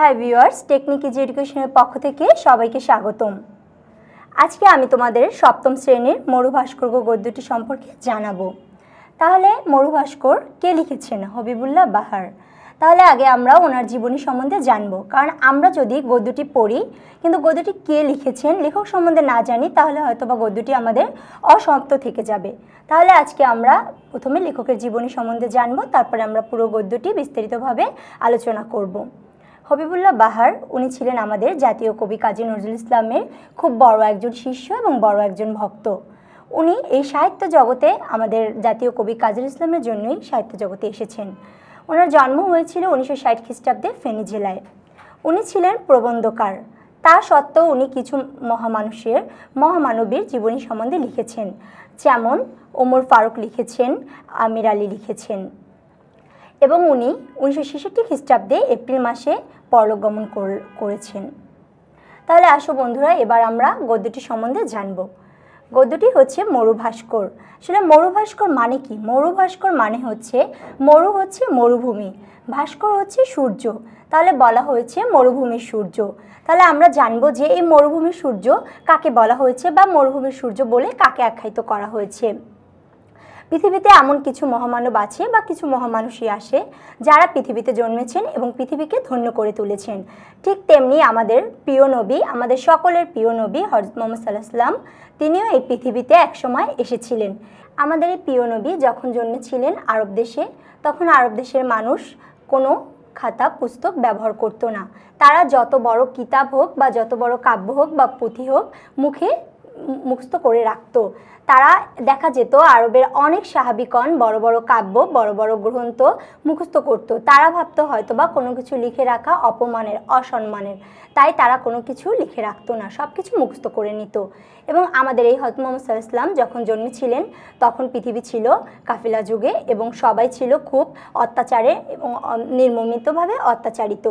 hi viewers technique easy এডুকেশনের পক্ষ থেকে সবাইকে স্বাগতম আজকে আমি তোমাদের সপ্তম শ্রেণীর মরুভাস্কর ভাস্কর্য গদ্যটি সম্পর্কে জানাবো তাহলে মরুভাস্কর কে লিখেছেন হবিবুল্লাহ বাহার তাহলে আগে আমরা ওনার জীবনী সম্বন্ধে জানবো কারণ আমরা যদি গদ্যটি পড়ি কিন্তু গদ্যটি কে লিখেছেন লেখক সম্বন্ধে না জানি তাহলে হয়তো বা গদ্যটি আমাদের অসমাপ্ত থেকে যাবে তাহলে আজকে আমরা প্রথমে লেখকের জীবনী সম্বন্ধে জানবো তারপরে আমরা পুরো গদ্যটি বিস্তারিতভাবে আলোচনা করবো হবিবুল্লাহ বাহার উনি ছিলেন আমাদের জাতীয় কবি কাজী নজরুল ইসলামের খুব বড় একজন শিষ্য এবং বড় একজন ভক্ত উনি এই সাহিত্য জগতে আমাদের জাতীয় কবি কাজী ইসলামের জন্যই সাহিত্য জগতে এসেছেন ওনার জন্ম হয়েছিল উনিশশো ষাট খ্রিস্টাব্দে ফেনী জেলায় উনি ছিলেন প্রবন্ধকার তা সত্ত্বেও উনি কিছু মহামানুষের মহামানবীর জীবনী সম্বন্ধে লিখেছেন যেমন ওমর ফারুক লিখেছেন আমির আলী লিখেছেন এবং উনি উনিশশো ছেষট্টি খ্রিস্টাব্দে এপ্রিল মাসে পরলোক গমন করেছেন তাহলে আসো বন্ধুরা এবার আমরা গদ্যটি সম্বন্ধে জানব গদ্যটি হচ্ছে মরুভাস্কর আসলে মরুভাস্কর মানে কি মরুভাস্কর মানে হচ্ছে মরু হচ্ছে মরুভূমি ভাস্কর হচ্ছে সূর্য তাহলে বলা হয়েছে মরুভূমির সূর্য তাহলে আমরা জানব যে এই মরুভূমির সূর্য কাকে বলা হয়েছে বা মরুভূমির সূর্য বলে কাকে আখ্যায়িত করা হয়েছে পৃথিবীতে এমন কিছু মহামানব আছে বা কিছু মহামানুষই আসে যারা পৃথিবীতে জন্মেছেন এবং পৃথিবীকে ধন্য করে তুলেছেন ঠিক তেমনি আমাদের প্রিয় নবী আমাদের সকলের প্রিয় নবী হজরত মোহাম্মদ সাল্লাহ তিনিও এই পৃথিবীতে একসময় এসেছিলেন আমাদের এই প্রিয় নবী যখন জন্মেছিলেন আরব দেশে তখন আরব দেশের মানুষ কোনো খাতা পুস্তক ব্যবহার করতো না তারা যত বড় কিতাব হোক বা যত বড় কাব্য হোক বা পুঁথি হোক মুখে মুখস্থ করে রাখত তারা দেখা যেত আরবের অনেক সাহাবিকন বড় বড় কাব্য বড় বড় গ্রন্থ মুখস্থ করত তারা ভাবতো হয়তো বা কোনো কিছু লিখে রাখা অপমানের অসম্মানের তাই তারা কোনো কিছু লিখে রাখতো না সব কিছু মুখস্থ করে নিত এবং আমাদের এই হজম মোহাম্মদ ইসলাম যখন জন্মেছিলেন তখন পৃথিবী ছিল কাফিলা যুগে এবং সবাই ছিল খুব অত্যাচারে এবং নির্মমিতভাবে অত্যাচারিত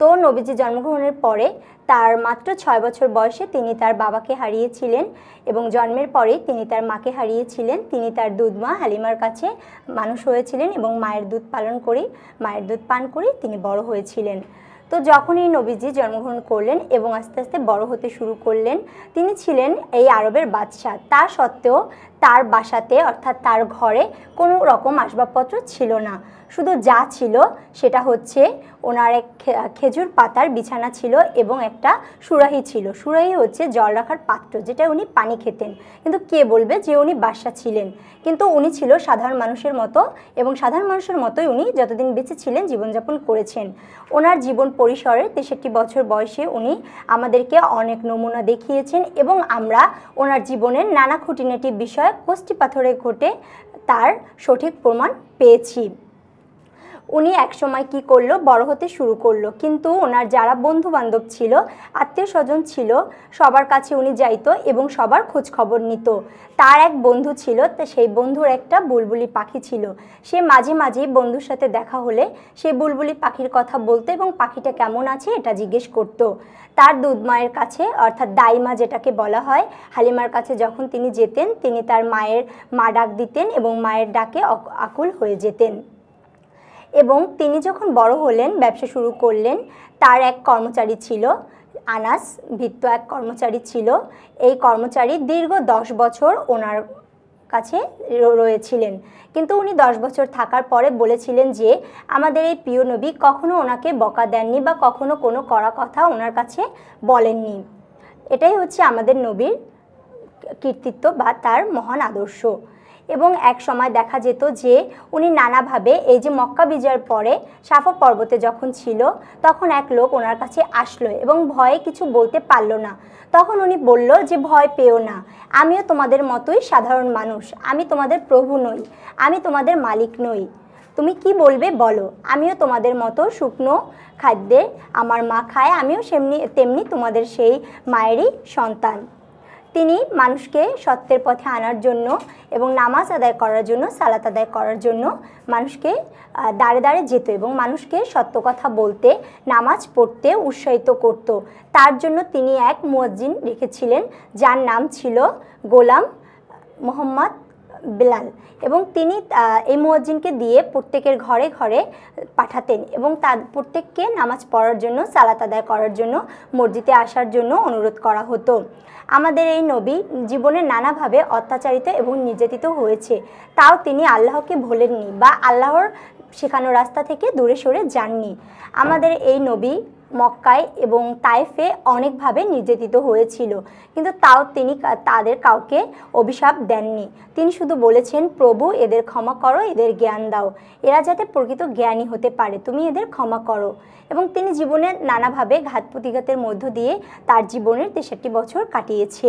তো নবীজি জন্মগ্রহণের পরে তার মাত্র ছয় বছর বয়সে তিনি তার বাবাকে হারিয়েছিলেন এবং জন্মের পরেই তিনি তার তার মাকে হারিয়েছিলেন তিনি তার দুধ মা হালিমার কাছে মানুষ হয়েছিলেন এবং মায়ের দুধ পালন করে মায়ের দুধ পান করে তিনি বড় হয়েছিলেন তো যখন এই নবীজি জন্মগ্রহণ করলেন এবং আস্তে আস্তে বড় হতে শুরু করলেন তিনি ছিলেন এই আরবের বাদশাহ তা সত্ত্বেও তার বাসাতে অর্থাৎ তার ঘরে কোনো রকম আসবাবপত্র ছিল না শুধু যা ছিল সেটা হচ্ছে ওনার এক খেজুর পাতার বিছানা ছিল এবং একটা সুরাহি ছিল সুরাহি হচ্ছে জল রাখার পাত্র যেটা উনি পানি খেতেন কিন্তু কে বলবে যে উনি বাসা ছিলেন কিন্তু উনি ছিল সাধারণ মানুষের মতো এবং সাধারণ মানুষের মতোই উনি যতদিন বেঁচে ছিলেন জীবনযাপন করেছেন ওনার জীবন পরিসরে তেষট্টি বছর বয়সে উনি আমাদেরকে অনেক নমুনা দেখিয়েছেন এবং আমরা ওনার জীবনের নানা খুঁটিনাটি বিষয়ে কষ্টি পাথরে ঘটে তার সঠিক প্রমাণ পেয়েছি উনি একসময় কি করলো বড় হতে শুরু করলো কিন্তু ওনার যারা বন্ধু বান্ধব ছিল আত্মীয় স্বজন ছিল সবার কাছে উনি যাইত এবং সবার খোঁজ খবর নিত তার এক বন্ধু ছিল তা সেই বন্ধুর একটা বুলবুলি পাখি ছিল সে মাঝে মাঝেই বন্ধুর সাথে দেখা হলে সেই বুলবুলি পাখির কথা বলতো এবং পাখিটা কেমন আছে এটা জিজ্ঞেস করত তার দুধ মায়ের কাছে অর্থাৎ দাইমা যেটাকে বলা হয় হালিমার কাছে যখন তিনি যেতেন তিনি তার মায়ের মা ডাক দিতেন এবং মায়ের ডাকে আকুল হয়ে যেতেন এবং তিনি যখন বড় হলেন ব্যবসা শুরু করলেন তার এক কর্মচারী ছিল আনাস ভিত্ত এক কর্মচারী ছিল এই কর্মচারী দীর্ঘ দশ বছর ওনার কাছে রয়েছিলেন কিন্তু উনি দশ বছর থাকার পরে বলেছিলেন যে আমাদের এই প্রিয় নবী কখনো ওনাকে বকা দেননি বা কখনো কোনো করা কথা ওনার কাছে বলেননি এটাই হচ্ছে আমাদের নবীর কীর্তিত্ব বা তার মহান আদর্শ এবং এক সময় দেখা যেত যে উনি নানাভাবে এই যে মক্কা বিজয়ের পরে সাফা পর্বতে যখন ছিল তখন এক লোক ওনার কাছে আসলো এবং ভয়ে কিছু বলতে পারল না তখন উনি বলল যে ভয় পেও না আমিও তোমাদের মতোই সাধারণ মানুষ আমি তোমাদের প্রভু নই আমি তোমাদের মালিক নই তুমি কি বলবে বলো আমিও তোমাদের মতো শুকনো খাদ্যে আমার মা খায় আমিও সেমনি তেমনি তোমাদের সেই মায়েরই সন্তান তিনি মানুষকে সত্যের পথে আনার জন্য এবং নামাজ আদায় করার জন্য সালাত আদায় করার জন্য মানুষকে দাঁড়ে দাঁড়ে যেত এবং মানুষকে সত্য কথা বলতে নামাজ পড়তে উৎসাহিত করত তার জন্য তিনি এক মুয়াজ্জিন রেখেছিলেন যার নাম ছিল গোলাম মোহাম্মদ বিলাল এবং তিনি এই মুয়াজ্জিনকে দিয়ে প্রত্যেকের ঘরে ঘরে পাঠাতেন এবং তার প্রত্যেককে নামাজ পড়ার জন্য সালাত আদায় করার জন্য মসজিদে আসার জন্য অনুরোধ করা হতো আমাদের এই নবী জীবনে নানাভাবে অত্যাচারিত এবং নির্যাতিত হয়েছে তাও তিনি আল্লাহকে ভোলেননি বা আল্লাহর শেখানো রাস্তা থেকে দূরে সরে যাননি আমাদের এই নবী মক্কায় এবং তাইফে অনেকভাবে নির্যাতিত হয়েছিল কিন্তু তাও তিনি তাদের কাউকে অভিশাপ দেননি তিনি শুধু বলেছেন প্রভু এদের ক্ষমা করো এদের জ্ঞান দাও এরা যাতে প্রকৃত জ্ঞানী হতে পারে তুমি এদের ক্ষমা করো এবং তিনি জীবনের নানাভাবে ঘাত প্রতিঘাতের মধ্য দিয়ে তার জীবনের তেষট্টি বছর কাটিয়েছে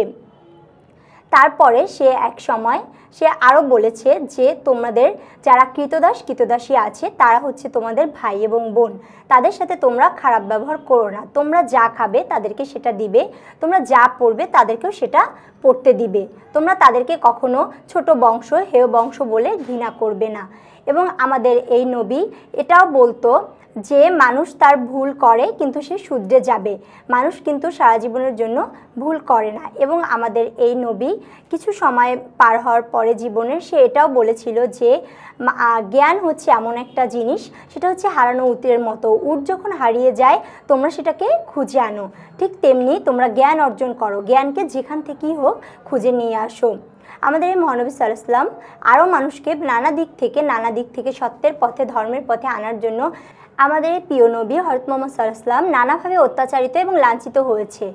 তারপরে সে এক সময় সে আরও বলেছে যে তোমাদের যারা কৃতদাস কৃতদাসী আছে তারা হচ্ছে তোমাদের ভাই এবং বোন তাদের সাথে তোমরা খারাপ ব্যবহার করো না তোমরা যা খাবে তাদেরকে সেটা দিবে তোমরা যা পড়বে তাদেরকেও সেটা পড়তে দিবে তোমরা তাদেরকে কখনো ছোট বংশ হেয় বংশ বলে ঘৃণা করবে না এবং আমাদের এই নবী এটাও বলতো যে মানুষ তার ভুল করে কিন্তু সে শুধরে যাবে মানুষ কিন্তু সারা জীবনের জন্য ভুল করে না এবং আমাদের এই নবী কিছু সময় পার হওয়ার পরে জীবনে সে এটাও বলেছিল যে জ্ঞান হচ্ছে এমন একটা জিনিস সেটা হচ্ছে হারানো উটের মতো উট যখন হারিয়ে যায় তোমরা সেটাকে খুঁজে আনো ঠিক তেমনি তোমরা জ্ঞান অর্জন করো জ্ঞানকে যেখান থেকেই হোক খুঁজে নিয়ে আসো আমাদের এই মহানবী সাল্লাম আরও মানুষকে নানা দিক থেকে নানা দিক থেকে সত্যের পথে ধর্মের পথে আনার জন্য আমাদের প্রিয় নবী হরত মোহাম্মদ সাল্লাম নানাভাবে অত্যাচারিত এবং লাঞ্ছিত হয়েছে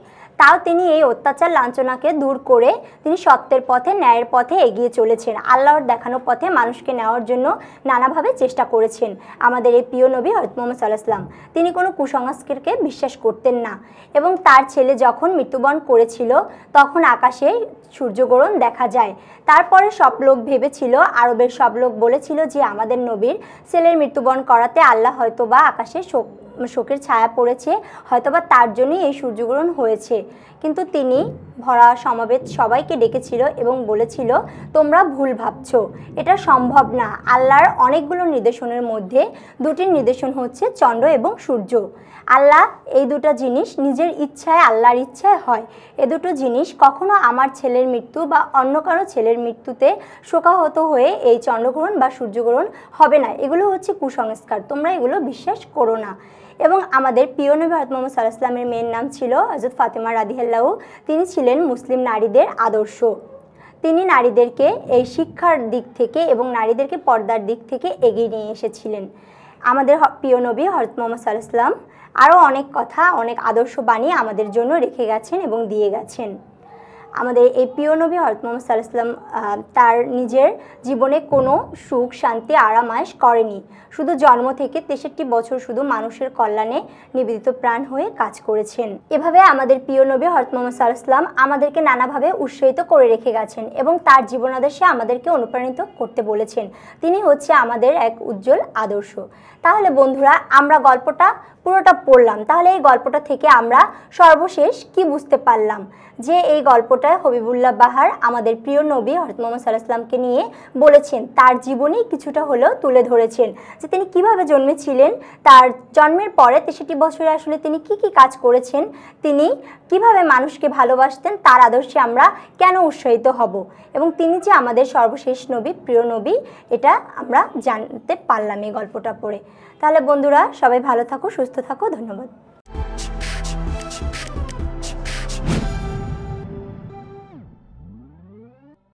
তাও তিনি এই অত্যাচার লাঞ্ছনাকে দূর করে তিনি সত্যের পথে ন্যায়ের পথে এগিয়ে চলেছেন আল্লাহর দেখানো পথে মানুষকে নেওয়ার জন্য নানাভাবে চেষ্টা করেছেন আমাদের এই প্রিয় নবী হরত মোহাম্মদ সাল্লাহাম তিনি কোনো কুসংস্কারকে বিশ্বাস করতেন না এবং তার ছেলে যখন মৃত্যুবরণ করেছিল তখন আকাশে সূর্যগ্রহণ দেখা যায় তারপরে সব লোক ভেবেছিল আরবের সব লোক বলেছিল যে আমাদের নবীর ছেলের মৃত্যুবরণ করাতে আল্লাহ হয়তো বা আকাশে শোক শোকের ছায়া পড়েছে হয়তোবা তার জন্যই এই সূর্যগ্রহণ হয়েছে কিন্তু তিনি ভরা সমাবেত সবাইকে ডেকেছিল এবং বলেছিল তোমরা ভুল ভাবছ এটা সম্ভব না আল্লাহর অনেকগুলো নির্দেশনের মধ্যে দুটির নির্দেশন হচ্ছে চন্দ্র এবং সূর্য আল্লাহ এই দুটো জিনিস নিজের ইচ্ছায় আল্লাহর ইচ্ছায় হয় এ দুটো জিনিস কখনো আমার ছেলের মৃত্যু বা অন্য কারো ছেলের মৃত্যুতে শোকাহত হয়ে এই চন্দ্রগ্রহণ বা সূর্যগ্রহণ হবে না এগুলো হচ্ছে কুসংস্কার তোমরা এগুলো বিশ্বাস করো না এবং আমাদের প্রিয় নবী হজরত মোহাম্মদ সাল্লাহ সাল্লামের মেয়ের নাম ছিল হজরত ফাতেমা রাদিহাল্লাহু তিনি ছিলেন মুসলিম নারীদের আদর্শ তিনি নারীদেরকে এই শিক্ষার দিক থেকে এবং নারীদেরকে পর্দার দিক থেকে এগিয়ে নিয়ে এসেছিলেন আমাদের প্রিয় নবী হরত মোহাম্মদ সাল্লাহ সাল্লাম আরও অনেক কথা অনেক আদর্শ বানিয়ে আমাদের জন্য রেখে গেছেন এবং দিয়ে গেছেন আমাদের এই প্রিয় নবী হরত মোহাম্মদ সাল্লাহাম তার নিজের জীবনে কোনো সুখ শান্তি আরামায়স করেনি শুধু জন্ম থেকে তেষট্টি বছর শুধু মানুষের কল্যাণে নিবেদিত প্রাণ হয়ে কাজ করেছেন এভাবে আমাদের প্রিয় নবী হরত মোহাম্মদ সাল্লাহাম আমাদেরকে নানাভাবে উৎসাহিত করে রেখে গেছেন এবং তার জীবনাদর্শে আমাদেরকে অনুপ্রাণিত করতে বলেছেন তিনি হচ্ছে আমাদের এক উজ্জ্বল আদর্শ তাহলে বন্ধুরা আমরা গল্পটা পুরোটা পড়লাম তাহলে এই গল্পটা থেকে আমরা সর্বশেষ কি বুঝতে পারলাম যে এই গল্পটা গল্পটা হবিবুল্লাহ বাহার আমাদের প্রিয় নবী হরত মোহাম্মদ সাল্লামকে নিয়ে বলেছেন তার জীবনী কিছুটা হলেও তুলে ধরেছেন যে তিনি কিভাবে জন্মেছিলেন তার জন্মের পরে তেষট্টি বছরে আসলে তিনি কি কি কাজ করেছেন তিনি কিভাবে মানুষকে ভালোবাসতেন তার আদর্শে আমরা কেন উৎসাহিত হব এবং তিনি যে আমাদের সর্বশেষ নবী প্রিয় নবী এটা আমরা জানতে পারলাম এই গল্পটা পড়ে তাহলে বন্ধুরা সবাই ভালো থাকো সুস্থ থাকো ধন্যবাদ